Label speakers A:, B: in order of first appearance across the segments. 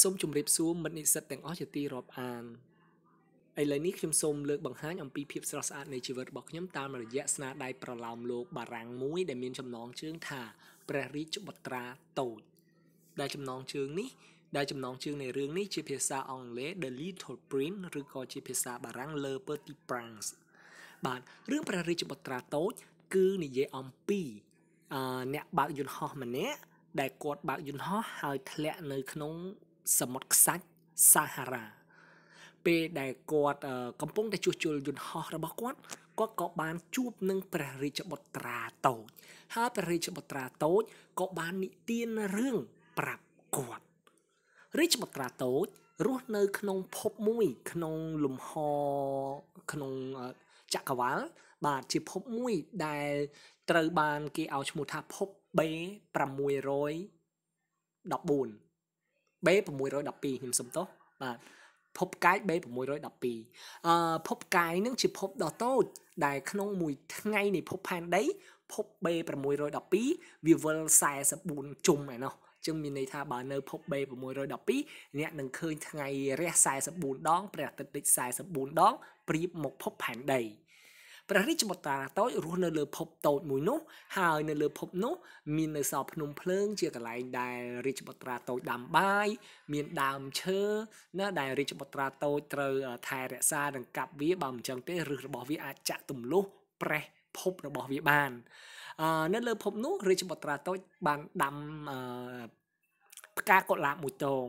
A: សូមជម្រាបសួរមិត្តនិស្សិតទាំងអស់ជាទីរាប់អានឥឡូវនេះខ្ញុំសូមលើកបង្ហាញអំពីភាពស្រស់ស្អាតនៃជីវិតរបស់ខ្ញុំតាមរយៈស្នាដៃប្រឡោមលោកបារាំងមួយ ដែលមានចំណងជើងថាព្រះរាជបុត្រាតូចដែលចំណងជើងនេះ ដែលចំណងជើងនៃរឿងនេះជាភាសាអង់គ្លេស The Little Prince ឬក៏ជាភាសាបារាំង Le Petit Prince បាទរឿងព្រះរាជបុត្រាតូចគឺនិយាយអំពី អ្នកបើកយន្តហោះម្នាក់ដែលគាត់បើកយន្តហោះហើយធ្លាក់នៅក្នុងសមុទ្រខ្សាច់សាហារ៉ាពេលដែលគាត់កំពុងតែជួសជុលយន្តហោះរបស់គាត់គាត់ក៏បានជួបនឹងព្រះរាជបុត្រាតូចហើយព្រះរាជបុត្រាតូចក៏បាននិទានរឿងប្រាប់គាត់រាជបុត្រាតូចរស់នៅ ក្នុងភពមួយក្នុងលំហក្នុងចក្រវាលបាទជាភពមួយដែលត្រូវបាន គេឲ្យឈ្មោះថាភព B 614 B612 ខ្ញុំសុំទោសបាទភពកាយ B612 អឺភពកាយនឹងជាភពដ៏តូច ដែលក្នុងមួយថ្ងៃនៃភពផែនដីភព B612 វាវិល44ជុំឯណោះជាងមានន័យថាបើនៅភព B612 អ្នកនឹងឃើញថ្ងៃរះ44ដងព្រះអាទិត្យលិច44ដងប្រៀបមកភពផែនដីព្រះរាជបុត្រាតូចរស់នៅលើភពតូចមួយនោះ ហើយនៅលើភពនោះ មាននៅសោភ្នំភ្លើងជាកន្លែងដែលរាជបុត្រាតូចដាំបាយមានដើមឈើណាដែលរាជបុត្រាតូចត្រូវថែរក្សានិងកាប់វាបើមិនចឹងទេឬរបស់វាអាចចាក់ទម្លុះប្រេះភពរបស់វាបាននៅលើភពនោះរាជបុត្រាតូចបានដាំផ្កាកុលាបមួយតង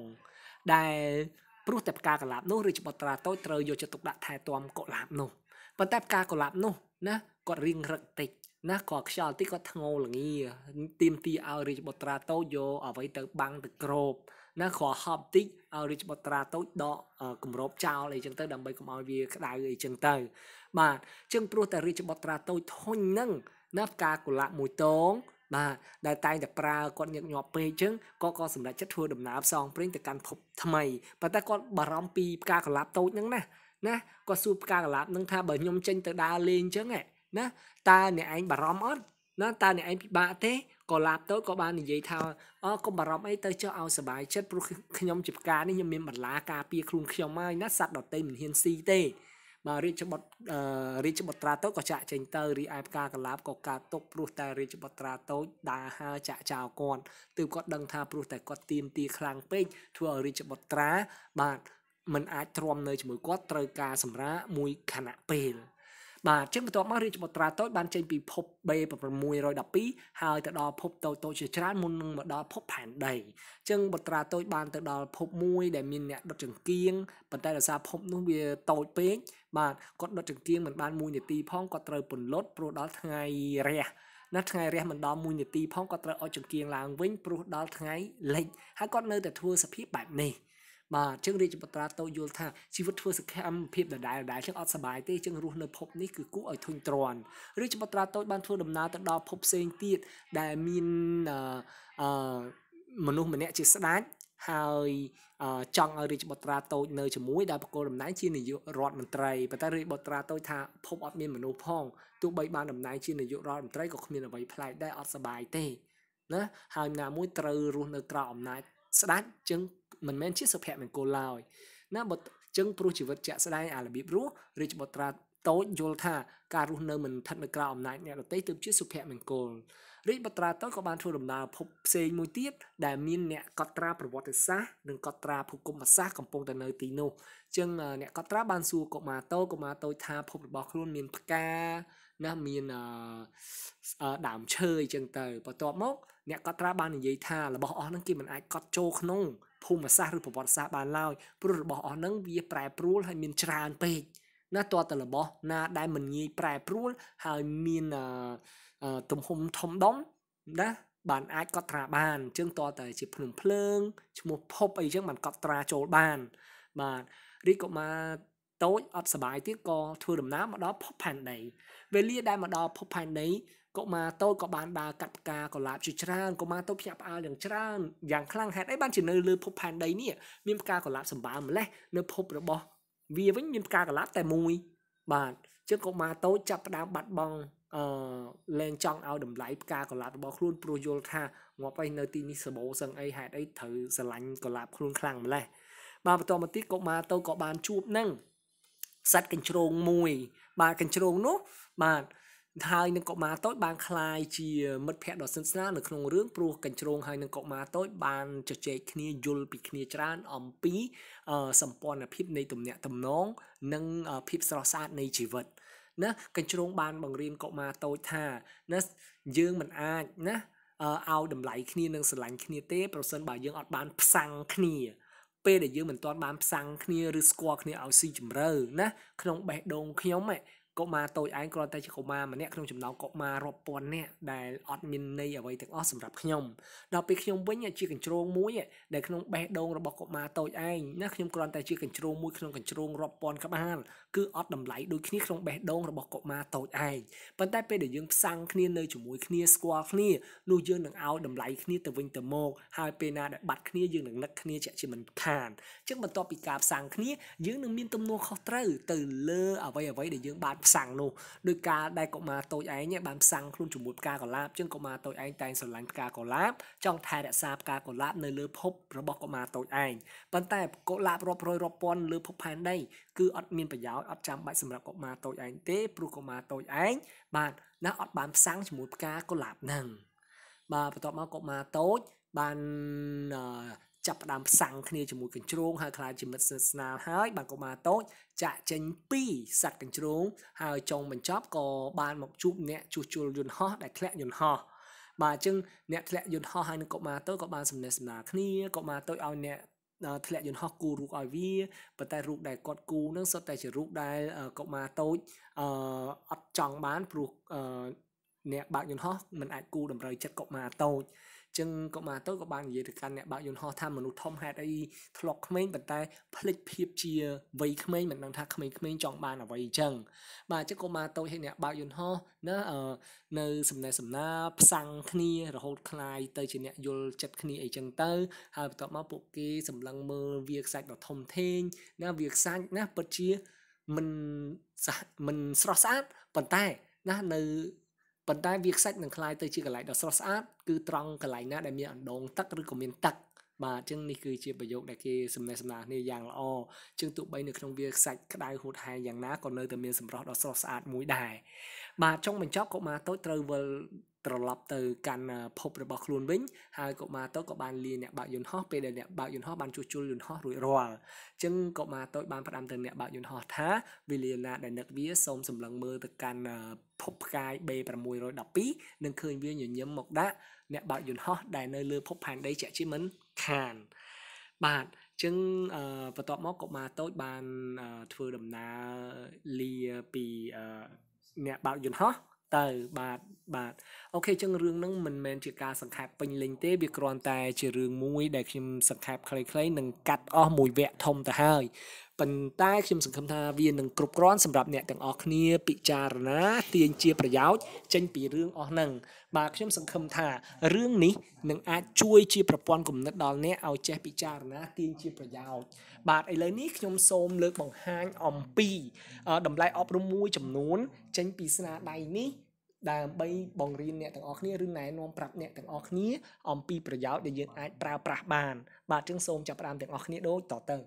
A: ដែល ព្រោះតែផ្កាកុលាបនោះរាជបុត្រាតូចត្រូវយកចិត្តទុកដាក់ថែទាំកុលាបនោះប៉ុន្តែផ្កាកុលាបនោះណាគាត់រៀងរឹកតិចណាគាត់ខ្យល់តិចគាត់ធ្ងោល្ងាទីមទីឲ្យរាជបុត្រាតូចយកអ្វីទៅ បាំងទៅក្របណាគ្រាន់ហប់តិចឲ្យរាជបុត្រាតូចដកគម្របចោលអីចឹងទៅដើម្បីកុំឲ្យវាក្តៅអីចឹងទៅបាទចឹងព្រោះតែរាជបុត្រាតូចធុញនឹងណាផ្កាកុលាបមួយតងបាទដែលតែងតែប្រើគាត់ញឹកញាប់ពេកចឹងគាត់ក៏សម្រេចចិត្តធ្វើដំណើរផ្សងព្រេងទៅកាន់ភពថ្មីប៉ុន្តែគាត់បារម្ភពីផ្កាកុលាបតូចហ្នឹងណាណាគាត់សួរផ្កាកឡាប់នឹងថាបើខ្ញុំចេញទៅដើរលេងអញ្ចឹងណាតើអ្នកឯងបារម្ភអត់ណាតើអ្នកឯងពិបាកទេក៏ឡាប់ទៅក៏បាននិយាយថាអូកុំបារម្ភអីទៅចុះឲ្យសុបាយចិត្តព្រោះខ្ញុំជាផ្កានេះខ្ញុំមានបន្លាការពារខ្លួនខ្ញុំហើយណាសត្វដតេមិនហ៊ានស៊ីទេបាទរាជបុត្ររាជបុត្រាតូចក៏ចាក់ចេញទៅរីឯផ្កាកឡាបក៏កាត់ទុកព្រោះតែរាជបុត្រាតូចដើរហើចាក់ចោលគាត់ទើបគាត់ដឹងថាព្រោះតែគាត់ទៀមទាខ្លាំងពេកធ្វើឲ្យរាជបុត្រាបាទមិនអាចទ្រាំនៅជាមួយគាត់ត្រូវការសម្រាមួយខណៈពេលបាទជាងបន្ទាប់មករាជបុត្រាតូចបានចេញពីភព B612 ហើយទៅដល់ភពតូចតូចជាច្រើនមុននឹងមកដល់ភពផែនដីជាងបុត្រាតូចបានទៅដល់ភពមួយដែលមានអ្នកដុតចង្គៀងប៉ុន្តែដោយសារភពនោះវាតូចពេកបាទគាត់ដុតចង្គៀងមិនបាន1នាទីផងគាត់ត្រូវពន្លត់ព្រោះដល់ថ្ងៃរះនៅថ្ងៃរះមិនដល់1នាទីផងគាត់ត្រូវអុចចង្គៀងឡើងវិញព្រោះដល់ថ្ងៃលិចហើយគាត់នៅតែធ្វើសភាពបែបនេះបាទជើងរាជបុត្រាតូចយល់ថាជីវិតធ្វើសកម្មភាពដដែលៗជើងអត់សប្បាយទេជើងរស់នៅភពនេះគឺគួរឲ្យធុញទ្រាន់រាជបុត្រាតូចបានធ្វើដំណើរទៅដល់ភពផ្សេងទៀតដែលមានអឺមនុស្សម្នាក់ជាស្ដេចហើយចង់ឲ្យរាជបុត្រាតូចនៅជាមួយដែលបកគោតំណែងជានាយករដ្ឋមន្ត្រីប៉ុន្តែរាជបុត្រាតូចថាភពអត់មានមនុស្សផងទោះបីបានតំណែងជានាយករដ្ឋមន្ត្រីក៏គ្មានអ្វីប្លែកដែរអត់សប្បាយទេណាហើយណាមួយត្រូវរស់នៅក្រៅអំណាចស្ដាច់ចឹងមិនមែនជាសុភមង្គលឡើយណាបើចឹងព្រោះជីវិតជាក់ស្ដែងអារបៀបរស់រាជបុត្រាតូចយល់ថាការរស់នៅមិនស្ថិតនៅក្រៅអំណាចអ្នកដទៃទើបជាសុភមង្គលរាជបុត្រាតូចក៏បានធ្វើដំណើរភពផ្សេងមួយទៀតដែលមានអ្នកកត់ត្រាប្រវត្តិសាស្ត្រនិងកត់ត្រាភូកុំសាស្ត្រកំពុងតែនៅទីនោះចឹងអ្នកកត់ត្រាបានសួរកុមារតូចកុមារតូចថាភពរបស់ខ្លួនមានផ្កាណាមានដើមឈើអញ្ចឹងទៅបន្ទាប់មកអ្នកកត់ត្រាបាននិយាយថារបស់អស់ហ្នឹងគេមិនអាចកត់ចូលក្នុងភូមិសាស្ត្រឬប្រវត្តិសាស្ត្របានឡើយព្រោះរបស់អស់ហ្នឹងវាប្រែប្រួលហើយមានច្រើនពេកណាតើតើរបស់ណាដែលមិនងាយប្រែប្រួលហើយមានទំហំធំដុំណាបានអាចកត់ត្រាបានអញ្ចឹងតើតើជាភ្នំភ្លើងឈ្មោះភពអីអញ្ចឹងបានកត់ត្រាចូលបាន បាទរីកុមារតូចអត់សុបាយទៀតក៏ធ្វើដំណើរមកដល់ភពផែនដីវេលាដែលមកដល់ភពផែនដីកុមារតូចក៏បានដើរកាត់ផ្កាកលាបជាច្រើនកុមារតូចភ្ញាក់ផ្អើលយ៉ាងច្រើនយ៉ាងខ្លាំងហេតុអីបានជានៅលើភពផែនដីនេះមានផ្កាកលាបសម្បើម្លេះនៅភពរបស់ វាវិញមានផ្កាកលាបតែមួយបាទជាកុមារតូចចាប់ផ្ដើមបាត់បង់អឺលែងចង់ឲ្យតម្លៃផ្កាកលាបរបស់ខ្លួនព្រោះយល់ថាងាប់អីនៅទីនេះសបោសឹងអីហេតុអីត្រូវស្រឡាញ់កលាបខ្លួនខ្លាំងម្លេះបាទបន្តមកទៀតកុមារតូចក៏បានជួបនឹងសត្វកញ្ជ្រោងមួយ បាទកញ្ជ្រោងនោះ បាទហើយនឹងកុមារតូច បានคลายជាមិត្តភ័ក្តិដ៏ស្និទ្ធស្នាលនៅក្នុងរឿងព្រោះកញ្ជ្រោងហើយនឹងកុមារតូច បានជជែកគ្នាយល់ពីគ្នាច្រើនអំពីសម្ព័ន្ធភាពនៃទំនាក់ទំនង និងភាពស្រស់ស្អាត នៃជីវិតណាកញ្ជ្រោងបានបង្រៀនកុមារតូចថាណាយើងមិនអាចណាឲ្យតម្លៃគ្នានិងស្រឡាញ់គ្នាទេប្រសិនបើយើងអត់បាន ផ្សាំងគ្នាពេលដែលយើងមិនទាន់បានផ្សាំងគ្នាឬស្គាល់គ្នាឲ្យស៊ីជម្រៅណាក្នុងបេះដូងខ្ញុំកុមារតូចឯងគ្រាន់តែជាកុមារម្នាក់ក្នុងចំណោមកុមាររាប់ពាន់នាក់ដែលអត់មានន័យអ្វីទាំងអស់សម្រាប់ខ្ញុំដល់ពេលខ្ញុំវិញជាកញ្ជ្រោងមួយដែលក្នុងបេះដូងរបស់កុមារតូចឯងណាខ្ញុំគ្រាន់តែជាកញ្ជ្រោងមួយក្នុងកញ្ជ្រោងរាប់ពាន់ក្បាលគឺអត់តម្លៃដូចគ្នាក្នុងបេះដូងរបស់កុមារតូចឯងប៉ុន្តែពេលដែលយើងផ្សាំងគ្នានៅជាមួយគ្នាស្គាល់គ្នានោះយើងនឹងឲ្យតម្លៃគ្នាទៅវិញទៅមកហើយពេលណាដែលបាត់គ្នាយើងនឹងនឹកគ្នាជាជាមិនខានអញ្ចឹងបន្ទាប់ពីការផ្សាំងគ្នាយើងនឹងមានទំនួលខុសត្រូវទៅលើអ្វីអ្វីដែលយើងបានផ្សាំងនោះដោយការដែលកុមារតូចឯងបានផ្សាំងខ្លួនជាមួយផ្កាកុលាបជាងកុមារតូចឯងតែងស្រឡាញ់ផ្កាកុលាប ចង់ថែរក្សាផ្កាកុលាបនៅលើភព របស់កុមារតូចឯងប៉ុន្តែកុលាបរាប់រយរាប់ពាន់លើភពផែនដី គឺអត់មានប្រយោជន៍អត់ចាំបាច់សម្រាប់កុមារតូចឯងទេព្រោះកុមារតូចឯងបាទណាអត់បានផ្សាំងជាមួយផ្កាកុលាបហ្នឹងបាទបន្ទាប់មកកុមារតូចបានចាប់ផ្ដើមផ្សាំងគ្នាជាមួយកញ្ជ្រោងហើយខ្លាចជាមិត្តស្និទ្ធស្នាលហើយបាទកុមារតូចចាក់ចេញពីសัตว์កញ្ជ្រោងហើយចុងបញ្ចប់ក៏បានមកជួបអ្នកជួសជុលយន្តហោះដែលធ្លាក់យន្តហោះបាទអញ្ចឹងអ្នក ធ្លាក់យន្តហោះហើយនឹងកុមារតូចក៏បានសំណេះសំណាលគ្នាកុមារតូចឲ្យអ្នកធ្លាក់យន្តហោះគូរូបឲ្យវាប៉ុន្តែ រូបដែលគាត់គូនឹងសុទ្ធតែជារូបដែលកុមារតូចអឺអត់ចង់បានព្រោះអ្នកបើកយន្តហោះមិនអាចគូតម្រូវចិត្តកុមារតូចចឹងកុមារទៅក៏បាននិយាយទៅកាន់អ្នកបើកយន្តហោះថាមនុស្សធំហេតុអីធ្លាប់ក្មេងប៉ុន្តែភ្លេចភាពជាវ័យក្មេងមិនដឹងថាក្មេងៗចង់បានអ្វីចឹងបាទចឹងកុមារតូចឲ្យអ្នកបើកយន្តហោះណានៅសំណេះសំណាលផ្សាំងគ្នារហូតคลายទៅជាអ្នកយល់ចិត្តគ្នាអីចឹងទៅ ហើយបន្ទាប់មកពួកគេសម្លឹងមើលវាខ្សាច់ដ៏ធំធេងណាវាខ្សាច់ណាពិតជាមិនមិនស្រស់ស្អាតប៉ុន្តែណានៅប៉ុន្តែវាខ្សាច់នឹងคล้ายទៅជាកន្លែងដ៏ស្រស់ស្អាតគឺត្រង់កន្លែងណាដែលមានអណ្ដូងទឹកឬក៏មានទឹកបាទអញ្ចឹងនេះគឺជាប្រយោគដែលគេសំណេះសំណាលគ្នាយ៉ាងល្អជើងទូបីនៅក្នុងវាខ្សាច់ក្តៅហួតហែងយ៉ាងណាក៏នៅតែមានសម្រស់ដ៏ស្រស់ស្អាតមួយដែរបាទចុងបញ្ចប់កុមារតូចត្រូវវិលត្រឡប់ទៅកាន់ភពរបស់ខ្លួនវិញហើយកុមារតូចក៏បានលាអ្នកបើកយន្តហោះពេលដែលអ្នកបើកយន្តហោះបានជួសជុលយន្តហោះរួចរាល់អញ្ចឹងកុមារតូចបានផ្ដាំទៅអ្នកបើកយន្តហោះថាវិលាណាដែលនឹកវាសូមសម្លឹងមើលទៅកាន់ភពផ្កាយ B612 នឹងឃើញវាញញឹមមកដាក់អ្នកបើកយន្តហោះដែលនៅលើភពផែនដីជាក់ជាមិនខានបាទចឹងបន្ទាប់មកកុមារតូចបានធ្វើដំណើរលាពីអ្នកបើកយន្តហោះទៅបាទបាទអូខេចឹងរឿងហ្នឹងមិនមែនជាការសង្ខេបពេញលេញទេ វាគ្រាន់តែជារឿងមួយដែលខ្ញុំសង្ខេបខ្លីៗនិងកាត់អស់មួយវគ្គធំទៅហើយប៉ុន្តែខ្ញុំសង្ឃឹមថាវានឹងគ្រប់គ្រាន់សម្រាប់អ្នកទាំងអស់គ្នាពិចារណា ទាញជាប្រយោជន៍ចេញ ពីរឿងអស់ហ្នឹងបាទខ្ញុំសង្ឃឹមថារឿងនេះនឹងអាចជួយជាប្រព័ន្ធគំនិតដល់អ្នកឲ្យចេះពិចារណា ទាញជាប្រយោជន៍បាទឥឡូវនេះខ្ញុំសូមលើកបង្ហាញអំពីតម្លៃអប់រំមួយ ចំនួន ចេញពីស្នាដៃនេះដើម្បីបង្រៀនអ្នកទាំងអស់គ្នាឬណែនាំប្រាប់អ្នកទាំងអស់គ្នាអំពីប្រយោជន៍ដែលយើងអាចប្រើប្រាស់បានបាទចឹងសូមចាប់ផ្ដើមទាំងអស់គ្នាដូចតទៅ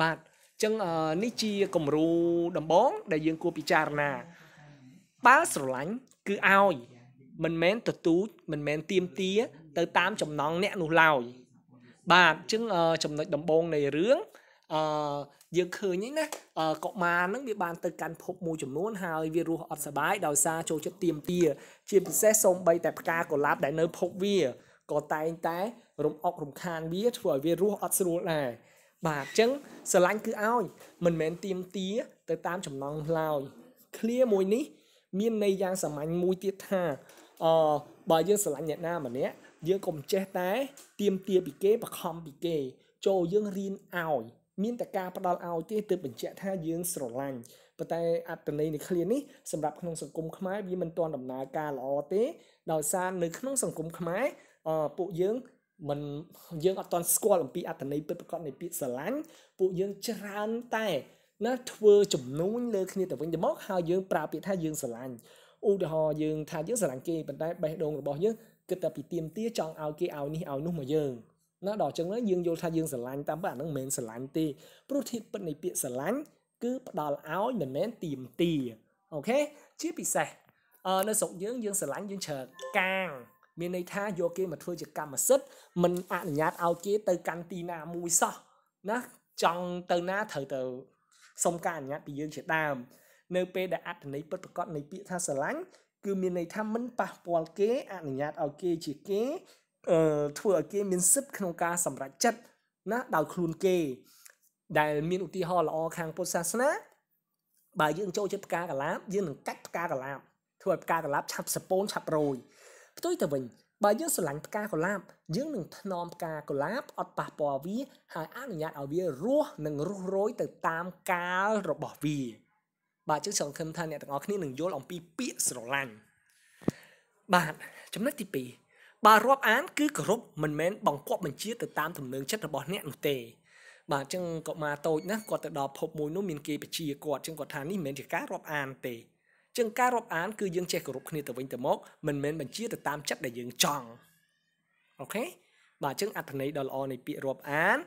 A: បាទចឹងនេះជាគំរូដំបងដែលយើងគួរពិចារណាបើស្រឡាញ់គឺឲ្យមិនមែនទទូចមិនមែនទៀមទាទៅតាមចំណងអ្នកនោះឡើយបាទចឹងចំណុចដំបងនៃរឿងអឺយើងឃើញហ្នឹងណាកុមារហ្នឹងវាបានទៅកាន់ភពមួយចំនួនហើយវារស់អត់សប្បាយដោយសារចូលចិត្តទៀមទាជាពិសេសសូម្បីតែផ្កាកុលាបដែលនៅភពវាក៏តែងតែ រំអុករំខានវាធ្វើឲ្យវារស់អត់ស្រួលដែរបាទអញ្ចឹងស្រឡាញ់គឺឲ្យមិនមែនទៀមទាទៅតាមចំណងឡើយឃ្លាមួយនេះ មានន័យយ៉ាងសាមញ្ញមួយទៀតថាអបើយើងស្រឡាញ់អ្នកណាម្នាក់យើងកុំចេះតែទៀមទាពីគេបខំពីគេចូលយើងរៀនឲ្យមានតែការផ្ដាល់ឲ្យទេទើបបញ្ជាក់ថាយើងស្រឡាញ់ប៉ុន្តែ អត្តន័យនៃឃ្លានេះសម្រាប់ក្នុងសង្គមខ្មែរវាមិនទាន់ដំណើរការល្អទេ ដោយសារនៅក្នុងសង្គមខ្មែរពួកយើងមិនយើងអត់ទាន់ស្គាល់អំពីអត្តន័យពិតប្រាកដនៃពាក្យស្រឡាញ់ពួកយើងច្រើនតែណាធ្វើចំនួនលើគ្នាទៅវិញទៅមកហើយយើងប្រើពាក្យថាយើង ស្រឡាញ់ឧទាហរណ៍យើងថាយើងស្រឡាញ់គេប៉ុន្តែបេះដូងរបស់យើងគិតតែពីទៀមទាចង់ឲ្យគេឲ្យនេះឲ្យនោះមកយើងណាដល់អញ្ចឹងហើយយើងយល់ថាយើងស្រឡាញ់តាមពិតអានឹងមិនមែនស្រឡាញ់ទេព្រោះធៀបពិតនៃពាក្យស្រឡាញ់គឺផ្ដល់ឲ្យមិនមែនទៀមទីអូខេជាពិសេសអឺនៅស្រុកយើងយើងស្រឡាញ់យើងច្រើនកាង មានន័យថាយកគេមកធ្វើជាកម្មសិទ្ធិមិនអនុញ្ញាតឲ្យគេទៅកាន់ទីណាមួយសោះណាចង់ទៅណាត្រូវទៅសុំការអនុញ្ញាតពីយើងជាដើមនៅ ពេលដែលអត្ថន័យពិតប្រកបនៃពាក្យថាស្រឡាញ់គឺមានន័យថាមិនប៉ះពាល់គេអនុញ្ញាតឲ្យគេជាគេធ្វើឲ្យគេមានសិទ្ធិក្នុងការសម្រេចចិត្តណា ដោយខ្លួនគេ ដែលមានឧទាហរណ៍ល្អខាងពុទ្ធសាសនាបើយើងចូលចិត្តផ្កាកលាប យើងនឹងកាច់ផ្កាកលាបធ្វើឲ្យផ្កាកលាបឆាប់សពូនឆាប់រោយផ្ទុយទៅវិញបើយើងស្រឡាញ់ផ្កាកុលាបយើងនឹងថ្នមផ្កាកុលាបអត់ប៉ះពាល់វាហើយអនុញ្ញាតឲ្យវារស់និងរុះរោយទៅតាមកាលរបស់វាបាទជឿសង្ឃឹមថាអ្នកទាំងអស់គ្នានឹងយល់អំពីពាក្យស្រឡាញ់បាទចំណុចទី2បើរាប់អានគឺគោរពមិនមែនបង្គាប់បញ្ជាទៅតាមទំនឹងចិត្តរបស់អ្នកនោះទេ បាទអញ្ចឹងកុមារតូចណាគាត់ទៅដល់ភពមួយនោះមានគេបជាគាត់អញ្ចឹងគាត់ថានេះមិនមែនជាការរាប់អានទេអញ្ចឹងការរាប់អាន គឺយើងចេះគោរពគ្នាទៅវិញទៅមកមិនមែនបញ្ជាទៅតាមចិត្តដែលយើងចង់អូខេបាទអញ្ចឹងអត្ថន័យដ៏ល្អនៃពាក្យរាប់អាន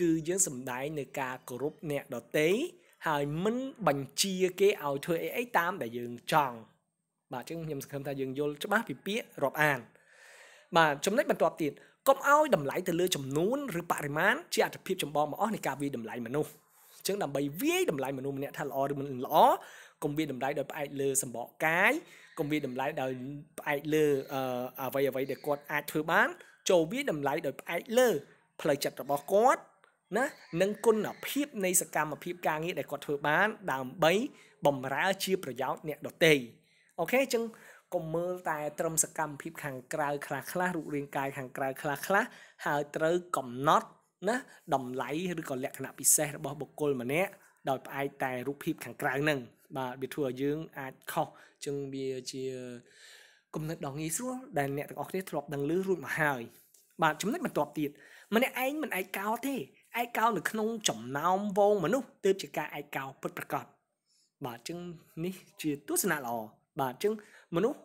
A: គឺយើងសំដែងនៅការគោរពអ្នកដទៃហើយមិនបញ្ជាគេឲ្យធ្វើអីអីតាមដែលយើងចង់បាទអញ្ចឹងខ្ញុំសង្ឃឹមថាយើងយល់ច្បាស់ពីពាក្យរាប់អានបាទចំណុចបន្ទាប់ទៀតកុំឲ្យតម្លៃទៅលើចំនួនឬបរិមាណជាអត្ថភាពចម្បងមកអស់នៃការវាយតម្លៃមនុស្សចឹងដើម្បីវាយតម្លៃមនុស្សម្នាក់ថាល្អឬមិនល្អកុំវាយតម្លៃដោយផ្អែកលើសម្បកកាយកុំវាយតម្លៃដោយផ្អែកលើអ្វីអ្វីដែលគាត់អាចធ្វើបាន ចូលវាយតម្លៃដោយផ្អែកលើផ្លូវចិត្តរបស់គាត់ណានិងគុណភាពនៃសកម្មភាពការងារដែលគាត់ធ្វើបាន ដើម្បីបំរើជាប្រយោជន៍អ្នកដទៃអូខេអញ្ចឹងកុំមើលតែត្រឹមសកម្មភាពខាងក្រៅខ្លះខ្លះរូបរាងកាយខាងក្រៅខ្លះខ្លះហើយត្រូវកំណត់ណាតម្លៃឬក៏លក្ខណៈពិសេសរបស់បុគ្គលម្នាក់ដោយផ្អែកតែរូបភាពខាងក្រៅនឹងបាទវាធ្វើឲ្យយើងអាចខុសជាងវាជាគំនិតដ៏ងាយស្រួលដែលអ្នកទាំងអស់គ្នាធ្លាប់ដឹងឮរួចមកហើយបាទចំណុចបន្ទាប់ទៀតម្នាក់ឯងមិនឯកោទេឯកោនៅក្នុងចំណោមវងមនុស្សទើបជាការឯកោពិតប្រាកដបាទចឹងនេះជាទស្សនៈល្អបាទអញ្ចឹងមនុស្ស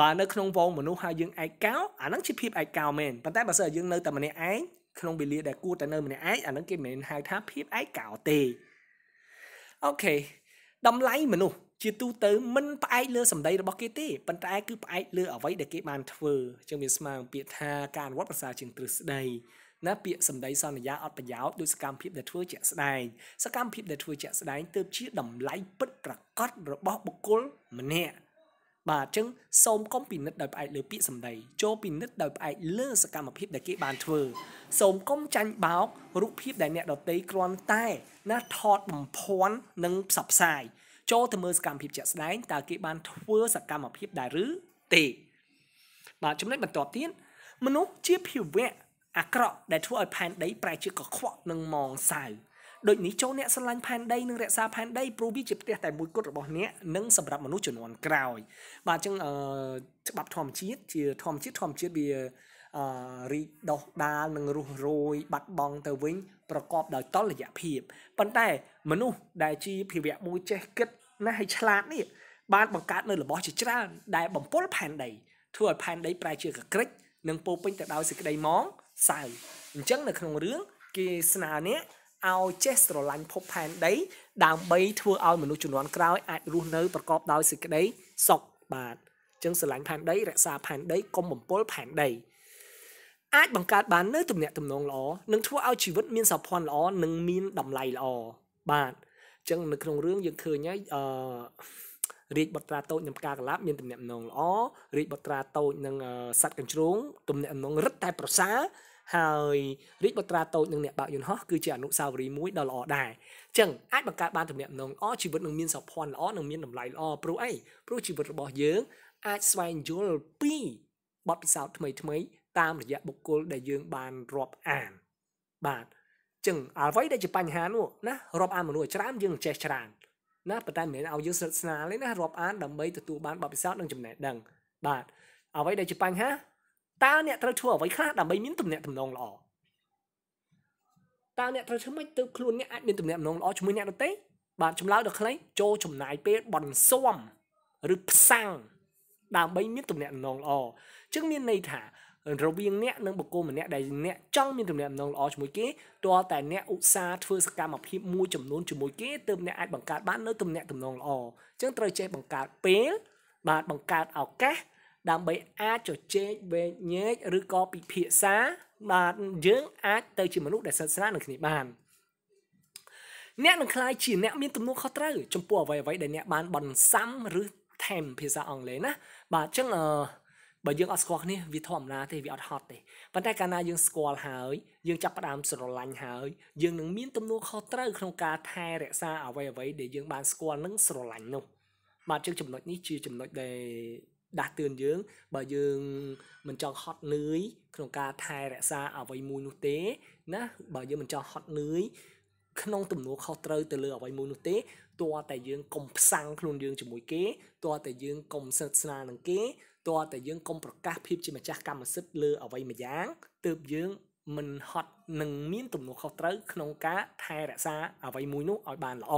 A: បាទនៅក្នុងវងមនុស្សហើយយើងឯកោអាហ្នឹងជាភាពឯកោមែនប៉ុន្តែបើសិនយើងនៅតែម្នាក់ឯងក្នុងវេលាដែលគួរតែនៅម្នាក់ឯងអាហ្នឹងគេមិនហៅថាភាពឯកោទេអូខេតម្លៃមនុស្សជាទូទៅមិនផ្អែកលើសម្ដីរបស់គេទេប៉ុន្តែគឺផ្អែកលើអ្វីដែលគេបានធ្វើអញ្ចឹងវាស្មើនឹងពាក្យថាការអនុវត្តភាសាជាងទ្រឹស្ដីណាពាក្យសម្ដីសន្យាអត់ប្រយោជន៍ដោយសកម្មភាពដែលធ្វើជាក់ស្ដែងសកម្មភាពដែលធ្វើជាក់ស្ដែងទើបជាតម្លៃពិតប្រាកដរបស់បុគ្គលម្នាក់បាទអញ្ចឹងសូមកុំពិនិត្យដោយផ្អែកលើពាក្យសម្ដីចូលពិនិត្យដោយផ្អែកលើ សកម្មភាពដែលគេបានធ្វើសូមកុំចាញ់បោករូបភាពដែលអ្នកដតីគ្រាន់តែណាថតបំភាន់និងផ្សព្វផ្សាយចូលទៅមើលសកម្មភាពជាក់ស្ដែងតើគេបានធ្វើសកម្មភាពដែរឬទេបាទចំណុចបន្ទាប់ទៀតមនុស្សជាភាវៈអាក្រក់ដែលធ្វើឲ្យផែនដីប្រែជាកខ្វក់និងមងសៅដូចនេះចូលអ្នកស្រឡាញ់ផែនដីនិងរក្សាផែនដីព្រោះវាជាផ្ទះតែមួយគត់របស់អ្នកនិងសម្រាប់មនុស្សជំនាន់ក្រោយ បាទអញ្ចឹងអឺច្បាប់ធម្មជាតិជាធម្មជាតិធម្មជាតិវាអឺរីដោះដាលនិងរុះរោយបាត់បង់ទៅវិញ ប្រកបដោយតលយភាពប៉ុន្តែមនុស្សដែលជាភាវៈមួយចេះគិតណាស់ឲ្យឆ្លាតនេះបានបង្កើតនៅរបស់ជាច្រើនដែលបំពុលផែនដីធ្វើឲ្យផែនដីប្រែជាកក្រិចនិងពោពេញទៅដោយសេចក្តីមងសៅអញ្ចឹងនៅក្នុងរឿងគេស្នើអ្នកឲ្យចេះស្រឡាញ់ភពផែនដីដើម្បី ធ្វើឲ្យមនុស្សជំនាន់ក្រោយអាចរស់នៅប្រកបដោយសេចក្តីសុខបាទអញ្ចឹងស្រឡាញ់ផែនដីរក្សាផែនដីកុំបំពុលផែនដីអាចបង្កើតបាននៅទំនាក់ទំនងល្អនិងធ្វើឲ្យជីវិតមានសោភ័ណល្អនិងមានតម្លៃល្អបាទអញ្ចឹងនៅក្នុងរឿងយើងឃើញហើយអឺរាជបត្រាតូចនឹងផ្កាកលាបមានទំនាក់ទំនងល្អរាជបត្រាតូចនឹងសัตว์កញ្ជ្រោងទំនាក់ទំនងរឹតតែ ប្រសើរហើយរាជបុត្រាតូចនិងអ្នកបើកយន្តហោះគឺជាអនុស្សាវរីយ៍មួយដ៏ល្អដែរអញ្ចឹងអាចបង្កើតបានទំនាក់ទំនងល្អជីវិតនឹងមានសុភ័ណល្អនិងមានតម្លៃល្អព្រោះអីព្រោះជីវិតរបស់យើងអាចស្វែងយល់ពីបទពិសោធន៍ថ្មីថ្មី តាមរយៈបុគ្គលដែលយើងបានរាប់អានបាទចឹងអ្វីដែលជាបញ្ហានោះណារាប់អានមនុស្សច្រើនយើង ចេះច្រើនណាប៉ុន្តែមិនមែនឲ្យយើងស្រិតស្នាលទេណារាប់អានដើម្បីទទួលបានបទពិសោធន៍និងចំណេះដឹងបាទអ្វីដែលជាបញ្ហាតើអ្នកត្រូវធ្វើអ្វីខ្លះដើម្បីមានទំនាក់ទំនងល្អតើអ្នកត្រូវធ្វើម៉េចទៅខ្លួនអ្នកអាចមានទំនាក់ទំនងល្អជាមួយអ្នកដទៃបាទចម្លើយដល់ខ្លីចូលចំណាយពេលបន្សុំឬផ្សាំងដើម្បីមានទំនាក់ទំនងល្អចឹងមានន័យថា រវាងអ្នកនិងបុគ្គលម្នាក់ដែលអ្នកចង់មានទំនាក់ទំនងល្អជាមួយគេតើតែអ្នកឧស្សាហ៍ធ្វើសកម្មភាពមួយចំនួនជាមួយគេទើបអ្នកអាចបង្កើតបាននូវទំនាក់ទំនងល្អចឹងត្រូវចេះបង្កើតពេលបាទបង្កើតឱកាសដើម្បីអាចជជែកវែកញែកឬក៏ពិភាក្សា បាទយើងអាចទៅជាមនុស្សដែលសិទ្ធិស្នានឹងគ្នាបានអ្នកនឹងខ្លាយជាអ្នកមានទំនួលខុសត្រូវចំពោះអ្វីអ្វីដែលអ្នកបានបន្សាំឬថែមភាសាអង់គ្លេសណា បាទអញ្ចឹងអឺបើយើងអត់ស្គាល់គ្នាវាធម្មតាទេវាអត់ហត់ទេប៉ុន្តែកាលណាយើងស្គាល់ហើយយើងចាប់ផ្ដើមស្រឡាញ់ហើយយើងនឹងមានទំនួលខុសត្រូវក្នុងការថែរក្សាអ្វីអ្វីដែលយើង បានស្គាល់និងស្រឡាញ់នោះ បាទជាងចំណុចនេះជា ចំណុចដែលដាស់តឿនយើងបើយើងមិនចង់ហត់នឿយក្នុងការ ថែរក្សាអ្វីមួយនោះទេណាបើយើងមិនចង់ហត់នឿយក្នុងទំនួលខុសត្រូវទៅលើអ្វីមួយនោះទេតើតែយើងកុំផ្សាំងខ្លួនយើងជាមួយគេតើតែយើងកុំសិតស្នានឹងគេតើតែយើងកុំប្រកាសភាពជាម្ចាស់កម្មសិទ្ធិលើអ្វីម្យ៉ាងទើបយើងមិនហត់នឹងមានទំនួលខុសត្រូវក្នុងការថែរក្សាអ្វីមួយនោះឲ្យបានល្អ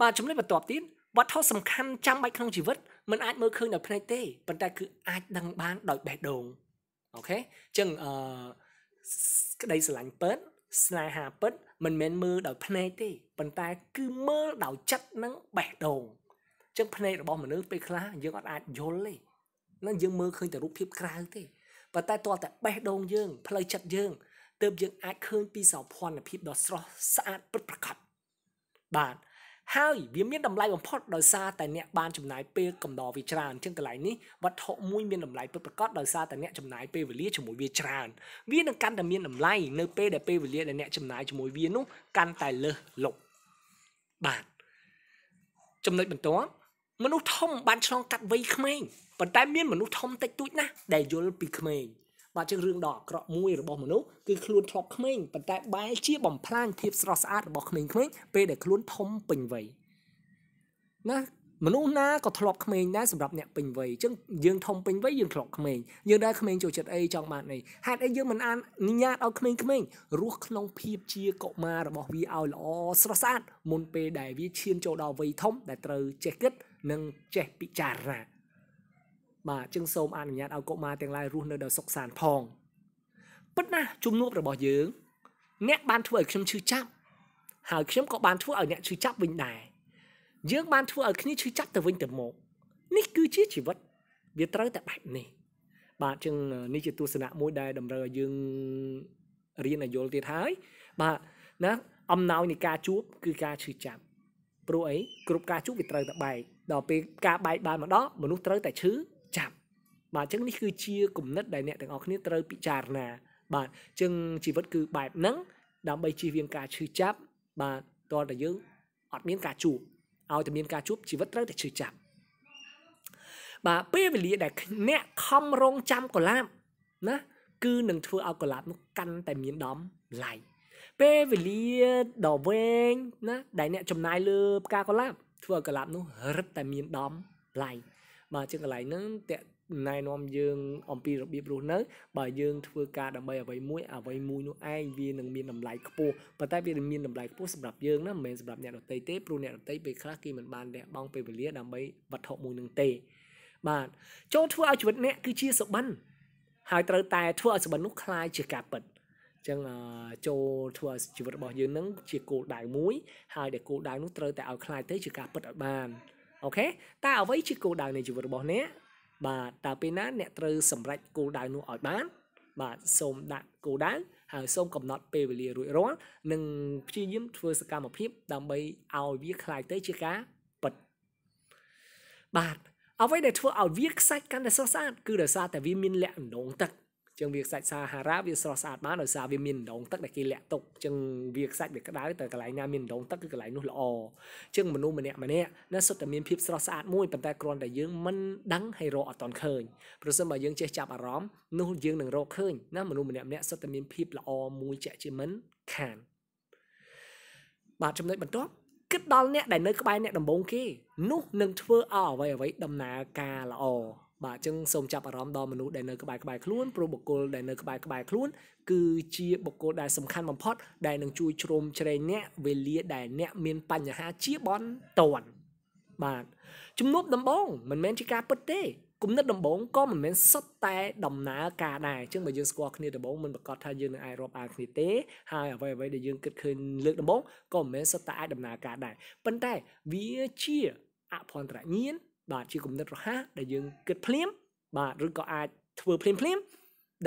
A: បាទចំណុចបន្ទាប់ទៀតវត្ថុសំខាន់ចាំបាច់ក្នុងជីវិតមិនអាចមើលឃើញដោយភ្នែកទេប៉ុន្តែគឺអាចដឹងបានដោយបេះដូងអូខេអញ្ចឹងអឺក្តីស្រឡាញ់ពិតស្នេហាពិតមិនមែនមើលដោយភ្នែកទេប៉ុន្តែគឺមើលដោយចិត្តនិងបេះដូងអញ្ចឹងភ្នែករបស់មនុស្សពេលខ្លះយើងអត់អាចយល់ទេនឹងយើងមើលឃើញតែរូបភាពក្រៅទេប៉ុន្តែតើតែបេះដូងយើង ផ្លូវចិត្តយើងទើបយើងអាចឃើញពីសោភ័ណភាពដ៏ស្រស់ស្អាតពិតប្រាកដបាទហើយវាមានតម្លៃបំផុតដោយសារតែអ្នកបានចំណាយពេលកំដរវាច្រើនអញ្ចឹងកន្លែងនេះវត្ថុមួយមានតម្លៃពិតប្រាកដដោយសារតែអ្នកចំណាយពេលវេលាជាមួយវាច្រើនវានឹងកាន់តែមានតម្លៃនៅពេលដែលពេលវេលាដែលអ្នកចំណាយជាមួយវានោះកាន់តែលើសលប់បាទចំណុចបន្ទាប់មនុស្សធំបានឆ្លងកាត់វ័យក្មេងប៉ុន្តែមានមនុស្សធំតិចតួចណាស់ដែលយល់ពីក្មេងបាទជារឿងដ៏អាក្រក់មួយរបស់មនុស្សគឺខ្លួនធ្លាប់ក្មេងប៉ុន្តែបែរជាបំផ្លាញភាពស្រស់ស្អាតរបស់ក្មេងៗពេលដែលខ្លួនធំពេញវ័យណាមនុស្សណាក៏ធ្លាប់ក្មេងដែរសម្រាប់អ្នកពេញវ័យអញ្ចឹងយើង ធំពេញវ័យយើងធ្លាប់ក្មេងយើងដែរក្មេងចូលចិត្តអីចង់បានអីហេតុអីយើងមិនអានអនុញ្ញាតឲ្យក្មេងៗរស់ក្នុង ភាពជាកុមាររបស់វាឲ្យល្អស្រស់ស្អាតមុនពេលដែលវាឈានចូលដល់វ័យធំ ដែលត្រូវចេះគិតនិងចេះពិចារណាបាទជាងសូមអនុញ្ញាតឲ្យកុមារទាំងឡាយរស់នៅដោយសុខសាន្តផងប៉ុន្តែជំនួបរបស់យើង អ្នកបានធ្វើឲ្យខ្ញុំឈឺចាប់ហើយខ្ញុំក៏បានធ្វើឲ្យអ្នកឈឺចាប់វិញដែរយើងបានធ្វើឲ្យគ្នាឈឺចាប់ទៅវិញទៅមក នេះគឺជាជីវិត វាត្រូវតែបែបនេះ បាទជាងនេះជាទស្សនៈមួយដែលតម្រូវឲ្យយើងរៀនឲ្យយល់ទៀតហើយ បាទណាអំណោយនៃការជួបគឺការឈឺចាប់ព្រោះអីគ្រប់ការជួបវាត្រូវតែបែកដល់ពេលការបែកបានម្ដងមនុស្សត្រូវតែឈឺបាទអញ្ចឹងនេះគឺជាគំនិតដែលអ្នកទាំងអស់គ្នាត្រូវពិចារណាបាទអញ្ចឹងជីវិតគឺបែបហ្នឹងដើម្បីជៀសវាងការឈឺចាប់បាទតរតែយើងអត់មានការជួបឲ្យតែមានការជួបជីវិតត្រូវតែឈឺចាប់បាទពេលវេលាដែលអ្នកខំរងចាំកលាបណាគឺនឹងធ្វើឲ្យកលាបនោះកាន់តែមានដំឡៃពេលវេលាដ៏វែងណាដែលអ្នកចំណាយលើផ្កាកលាបធ្វើឲ្យកលាបនោះរឹតតែមានដំឡៃបាទជាងកន្លែងហ្នឹងតកណែនាំយើងអំពីរបៀបរស់នៅបើយើងធ្វើការដើម្បីអ្វីមួយអ្វីមួយនោះឯងវានឹងមានតម្លៃខ្ពស់ប៉ុន្តែវាមានតម្លៃខ្ពស់សម្រាប់យើងណាមិនមែនសម្រាប់អ្នកដទៃទេព្រោះអ្នកដទៃពេលខ្លះគេមិនបានលះបង់ពេលវេលាដើម្បីវត្ថុមួយនឹងទេ បាទចូលធ្វើឲ្យជីវិតអ្នកគឺជាសុបិនហើយត្រូវតែ ធ្វើឲ្យសុបិននោះคล้ายជាការពិតចឹងចូលធ្វើឲ្យជីវិតរបស់យើងនឹងជាគោលដៅមួយហើយដែលគោលដៅនោះត្រូវតែឲ្យคล้ายទៅជាការពិតឲ្យបានអូខេតើអ្វីជាគោលដៅនៃជីវិតរបស់អ្នកបាទតើពេលណាអ្នកត្រូវសម្រេចគោលដៅនោះឲ្យបាន បាទសូមដាក់គោលដៅហើយសូមកំណត់ ពេលវេលារួចរាល់និងព្យាយាមធ្វើសកម្មភាព ដើម្បីឲ្យវាคล้ายទៅជាការពិតបាទអ្វីដែលធ្វើឲ្យវាខ្សាច់កាន់តែស្រស់ស្អាត គឺដោយសារតែវាមានលក្ខណៈទឹកចឹងវាខ្សាច់សាហារ៉ាវាស្រស់ស្អាត បានដោយសារវាមានដងទឹកដែលគេលាក់ទុកចឹងវាខ្សាច់វាក្តៅតែកន្លែងណាមានដងទឹកគឺកន្លែងនោះល្អចឹងមនុស្សម្នាក់ម្នាក់ណាសុទ្ធតែមានភាពស្រស់ស្អាត មួយប៉ុន្តែគ្រាន់តែយើងមិនដឹងហើយរកអត់តន់ឃើញប្រសិនបើយើងចេះចាប់អារម្មណ៍នោះយើងនឹងរកឃើញណាមនុស្សម្នាក់ម្នាក់សុទ្ធតែមានភាពល្អមួយជាក់ជាមិនខានបាទចំណុចបន្ទាប់គិតដល់អ្នកដែលនៅក្បែរអ្នក ដំបងគេនោះនឹងធ្វើឲ្យអ្វីអ្វីដំណើរការល្អបាទអញ្ចឹងសូមចាប់អារម្មណ៍ដល់មនុស្សដែលនៅក្បែរក្បែរខ្លួនព្រោះបុគ្គលដែលនៅក្បែរក្បែរខ្លួនគឺជាបុគ្គលដែលសំខាន់បំផុតដែលនឹងជួយជ្រោមជ្រែងអ្នកវេលាដែលអ្នកមានបញ្ហាជាបន្តបាទជំនួបដំបងមិនមែនជាការពិតទេគុណិតដំបងក៏មិនមែនសុទ្ធតែដំណើរការដែរអញ្ចឹងបើយើងស្គាល់គ្នាដំបងមិនប្រកាសថាយើងនឹងអាចរាប់អានគ្នាទេហើយអ្វីអ្វីដែលយើងគិតឃើញលើកដំបងក៏មិនមែនសុទ្ធតែអាចដំណើរការដែរប៉ុន្តែវាជាអភ័ន្តរញ្ញាណបាទជាគំនិតរហ័សដែលយើងគិតភ្លាម បាទឬក៏អាចធ្វើភ្លាមភ្លាម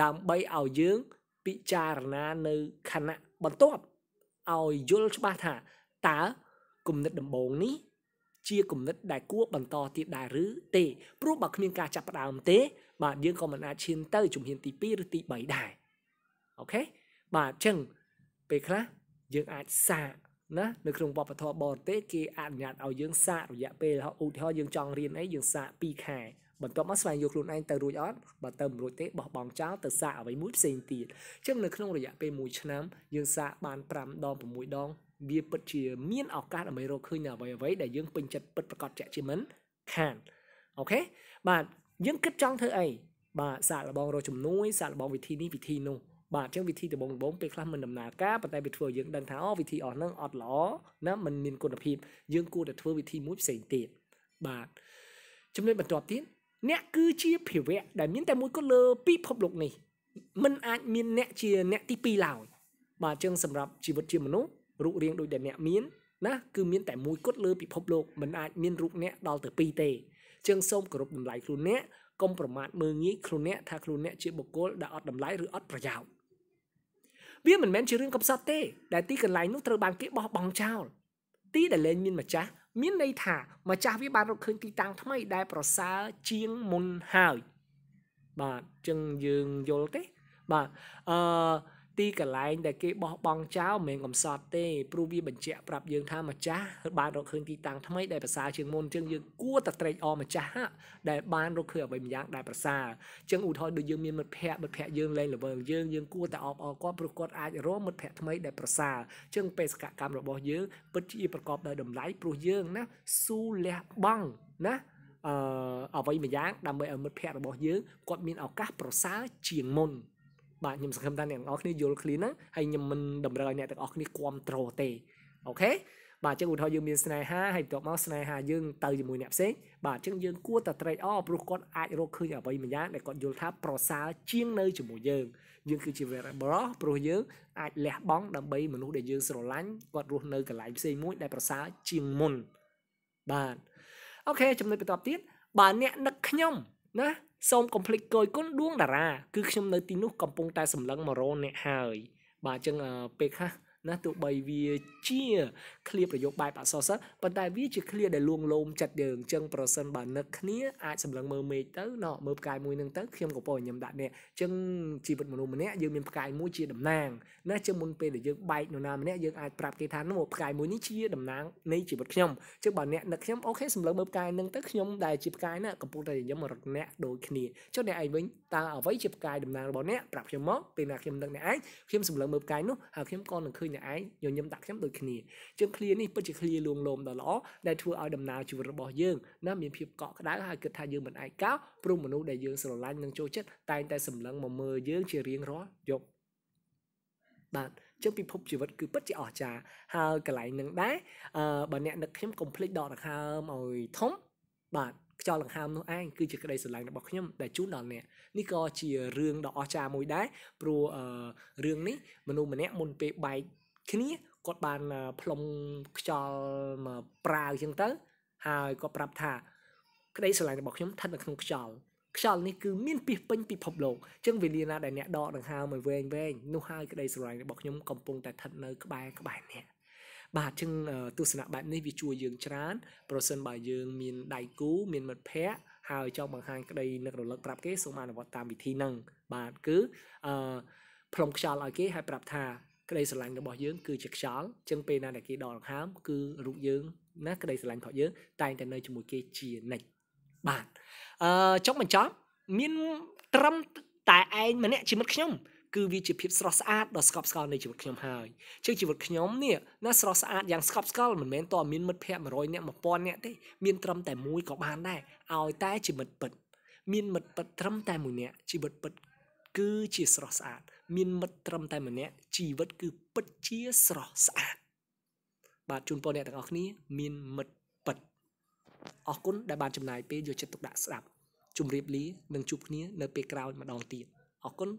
A: ដើម្បីឲ្យយើងពិចារណានៅខណៈបន្ទាប់ឲ្យយល់ច្បាស់ថាតើគំនិតដំបូងនេះ ជាគំនិតដែលគួរបន្តទៀតដែរឬទេព្រោះបើគ្មានការចាប់ផ្ដើមទេ បាទយើងក៏មិនអាចឈានទៅជំហានទី2ឬទី3ដែរអូខេបាទអញ្ចឹងពេលខ្លះយើងអាចសាកណានៅក្នុងវប្បធម៌បរទេសគេអនុញ្ញាតឲ្យយើងសាករយៈពេលឧទាហរណ៍យើងចង់រៀនអីយើងសាក2ខែបន្ទាប់មកស្វែងយល់ខ្លួនឯងទៅរួចអត់បើទៅមិនរួចទេបោះបង់ចោលទៅសាកអ្វីមួយផ្សេងទៀតអញ្ចឹងនៅក្នុងរយៈពេល1ឆ្នាំយើង សាកបាន5ដង6ដង វាពិតជាមានឱកាសដើម្បីរកឃើញអ្វីអ្វីដែលយើងពេញចិត្តពិតប្រកបជាក់ជាមិនខានអូខេបាទយើងគិតចង់ធ្វើអីបាទសាកល្បងរកជំនួយសាកល្បងវិធីនេះវិធីនោះបាទអញ្ចឹងវិធីដំបងដំបងពេលខ្លះមិនដំណើរការប៉ុន្តែវាធ្វើឲ្យយើងដឹងថាអូវិធីអស់ហ្នឹងអត់ល្អណាมันមានគុណភាពយើងគួរតែធ្វើវិធីមួយផ្សេងទៀតបាទចំណុចបន្ទាប់ទៀតអ្នកគឺជាភាវៈដែលមានតែមួយគត់លើពិភពលោកនេះมันអាចមានអ្នកជាអ្នកទី2ឡើយបាទអញ្ចឹងសម្រាប់ជីវិតជាមនុស្សរូបរាងដូចដែលអ្នកមានណាគឺមានតែមួយគត់លើពិភពលោកมันអាចមានរូបអ្នកដល់ទៅ2ទេអញ្ចឹងសូមគោរពតម្លៃខ្លួនអ្នកកុំប្រមាថមើលងាយខ្លួនអ្នកថាខ្លួនអ្នក ជាបុគ្គលដែលអត់តម្លៃឬអត់ប្រយោជន៍វាមិនមែនជារឿងកំសត់ទេដែលទីកន្លែងនោះត្រូវបាន គេបោះបង់ចោលទីដែលលែងមានម្ចាស់មានន័យថាម្ចាស់វាបានរកឃើញទីតាំងថ្មីដែលប្រសើរជាងមុនហើយបាទចឹងយើងយល់ទេបាទអឺទីកន្លែងដែលគេបោះបង់ចោលមិនកំសត់ទេព្រោះវាបញ្ជាក់ប្រាប់យើងថាម្ចាស់បានរកឃើញទីតាំងថ្មីដែលប្រសើរជាងមុនជាងយើងគួរតែត្រេកអរម្ចាស់ដែលបានរកឃើញអ្វីម្យ៉ាងដែលប្រសើរជាងឧទាហរណ៍ដូចយើងមានមិត្តភ័ក្តិមិត្តភ័ក្តិយើងលែងល្វើយើងយើងគួរតែអបអរគាត់ព្រោះគាត់អាចរកមិត្តភ័ក្តិថ្មីដែលប្រសើរជាងបេសកកម្មរបស់យើងពិតជាប្រកបដោយតម្លៃព្រោះយើងណាស៊ូលះបង់ណាអឺអ្វីម្យ៉ាងដើម្បីឲ្យមិត្តភ័ក្តិរបស់យើងគាត់មានឱកាសប្រសើរជាងមុនបាទខ្ញុំសង្ឃឹមថាអ្នកទាំងអស់គ្នាយល់ឃ្លាណាហើយខ្ញុំមិនតម្រូវឲ្យអ្នកទាំងអស់គ្នាគ្រប់ត្រូលទេអូខេបាទអញ្ចឹងឧទាហរណ៍យើងមានស្នេហាហើយបន្ទាប់មកស្នេហាយើងទៅជាមួយអ្នកផ្សេងបាទអញ្ចឹងយើងគួរតែ trade off ព្រោះគាត់អាចរកឃើញអ្វីមួយយ៉ាងដែលគាត់យល់ថា ប្រសើរជាងនៅជាមួយយើងយើងគឺជា variable ព្រោះយើងអាចលះបង់ដើម្បីមនុស្សដែលយើងស្រឡាញ់គាត់រស់នៅកន្លែងផ្សេងមួយដែលប្រសើរជាងមុនបាទអូខេចំណុចបន្ទាប់ទៀតបើអ្នកនឹកខ្ញុំណាសូមកុំភ្លេចគយគុណដួងតារា គឺខ្ញុំនៅ ទីនោះកំពុងតែសម្លឹង100អ្នកហើយបាទអញ្ចឹងពេលខ្លះណាទោះបីវាជាឃ្លាប្រយោគបែបអសរសិទ្ធប៉ុន្តែវាជាឃ្លាដែលលួងលោមចិត្តយើងអញ្ចឹងប្រសិនបើនឹកគ្នាអាចសម្លឹងមើលមេឃទៅណោះមើលផ្កាយមួយនឹងទៅខ្ញុំក៏ពោញញឹមដាក់នេះអញ្ចឹងជីវិតមនុស្សម្នាក់យើងមានផ្កាយមួយជាតំណាងណាជាមុនពេលដែលយើងបែកនរណាម្នាក់យើងអាចប្រាប់គេថានោះផ្កាយមួយនេះជាតំណាងនៃជីវិតខ្ញុំអញ្ចឹងបើអ្នកនឹកខ្ញុំអូខេសម្លឹងមើលផ្កាយនឹងទៅខ្ញុំដែលជាផ្កាយណាកំពុងតែញឹមរត់អ្នកដូចគ្នាចុះអ្នកឯងវិញតើអ្វីជាផ្កាយតំណាងរបស់អ្នកប្រាប់ខ្ញុំមកពេលណាខ្ញុំនឹកអ្នកឯងខ្ញុំសម្លឹងមើលផ្កាយនោះហើយខ្ញុំក៏នឹងឃើញអ្នកឯងញញឹមដាក់ខ្ញុំដូចគ្នាជាងឃ្លានេះពិតជាឃ្លាលួងលោមដ៏ល្អដែលធ្វើឲ្យដំណើរជីវិតរបស់យើងណាមានភាពកក់ក្ដៅហើយគិតថាយើងមិនឯកោព្រមមនុស្សដែលយើងស្រឡាញ់និងចូលចិត្តតែងតែសម្លឹងមកមើលយើង ជារៀងរាល់យប់បាទជាពិភពជីវិតគឺពិតជាអស្ចារ្យហើយកន្លែងនឹងដែរអឺបើអ្នកនឹកខ្ញុំកុំភ្លេចដកដង្ហើមឲ្យធំបាទខ្យល់ដង្ហើមនោះឯងគឺជាក្តីស្រឡាញ់របស់ខ្ញុំដែលជូនដល់អ្នកនេះក៏ជារឿងដ៏អស្ចារ្យមួយដែរព្រោះអឺរឿងនេះមនុស្សម្នាក់មុនពេលបែកគ្នាគាត់បានផ្លុំខ្យល់មកប្រាវអញ្ចឹងទៅហើយគាត់ប្រាប់ថាក្តីស្រឡាញ់របស់ខ្ញុំស្ថិតនៅក្នុងខ្យល់ខ្យល់នេះគឺមានពីពេញពិភពលោកអញ្ចឹងវេលាណាដែលអ្នកដកដង្ហើមឲ្យវែងវែងនោះហើយក្តីស្រឡាញ់របស់ខ្ញុំកំពុងតែស្ថិតនៅក្បែរក្បែរអ្នកបាទអញ្ចឹងទស្សនៈបែបនេះវាជួយយើងច្រើន ប្រសិនបើយើង មានដៃគូមានមិត្តភ័ក្តិហើយចង់បង្ហាញក្តីនឹករលឹកប្រាប់គេសូមអនុវត្តតាមវិធីហ្នឹងបាទគឺអឺផ្លុំខ្យល់ឲ្យគេហើយប្រាប់ថាក្តីស្រឡាញ់របស់យើងគឺជាខ្យល់ចឹងពេលណាដែលគេដល់ដង្ហើមគឺរូបយើងណាក្តីស្រឡាញ់របស់យើងតែងតែនៅជាមួយគេជានិច្ចបាទអឺចុងបញ្ចប់មានត្រឹមតែឯងម្នាក់ជីវិតខ្ញុំគឺវាជាភាពស្រស់ស្អាតដ៏ស្កប់ស្កល់នៃជីវិតខ្ញុំហើយជាជីវិតខ្ញុំនេះណាស្រស់ស្អាតយ៉ាងស្កប់ស្កល់មិនមែនតើមានមិត្តភ័ក្តិ100នាក់1000នាក់ទេមានត្រឹមតែមួយក៏បានដែរឲ្យតែជីវិតពិតមានមិត្តពិតត្រឹមតែមួយនាក់ជីវិតពិតគឺជាស្រស់ស្អាត មានមិត្តត្រឹមតែម្នាក់ជីវិតគឺ ពិតជាស្រស់ស្អាតបាទជូនពរអ្នកទាំងអស់គ្នាមានមិត្តពិតអរគុណដែលបានចំណាយពេលយកចិត្តទុកដាក់ស្ដាប់ជម្រាបលានឹងជួបគ្នានៅ ពេលក្រោយម្ដងទៀតអរគុណ